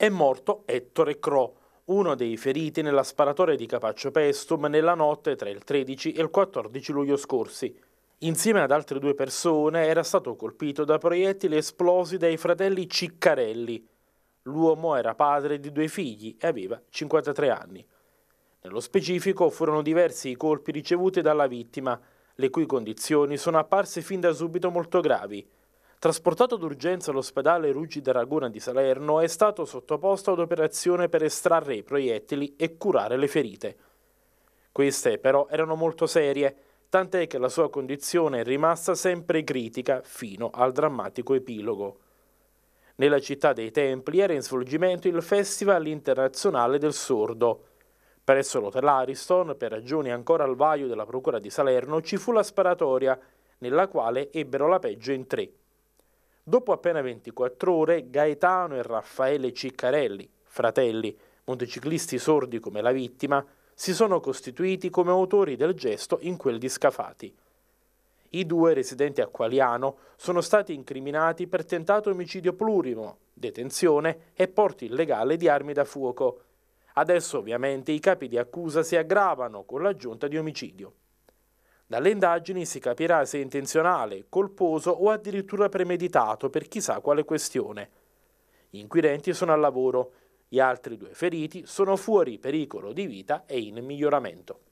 È morto Ettore Cro, uno dei feriti nella sparatoria di Capaccio Pestum nella notte tra il 13 e il 14 luglio scorsi. Insieme ad altre due persone era stato colpito da proiettili esplosi dai fratelli Ciccarelli. L'uomo era padre di due figli e aveva 53 anni. Nello specifico furono diversi i colpi ricevuti dalla vittima, le cui condizioni sono apparse fin da subito molto gravi. Trasportato d'urgenza all'ospedale Ruggi da Ragona di Salerno, è stato sottoposto ad operazione per estrarre i proiettili e curare le ferite. Queste però erano molto serie, tant'è che la sua condizione è rimasta sempre critica fino al drammatico epilogo. Nella città dei Templi era in svolgimento il Festival Internazionale del Sordo, Presso l'hotel Ariston, per ragioni ancora al vaio della Procura di Salerno, ci fu la sparatoria, nella quale ebbero la peggio in tre. Dopo appena 24 ore, Gaetano e Raffaele Ciccarelli, fratelli, motociclisti sordi come la vittima, si sono costituiti come autori del gesto in quel di Scafati. I due residenti a Qualiano sono stati incriminati per tentato omicidio plurimo, detenzione e porto illegale di armi da fuoco. Adesso ovviamente i capi di accusa si aggravano con l'aggiunta di omicidio. Dalle indagini si capirà se è intenzionale, colposo o addirittura premeditato per chissà quale questione. Gli inquirenti sono al lavoro, gli altri due feriti sono fuori pericolo di vita e in miglioramento.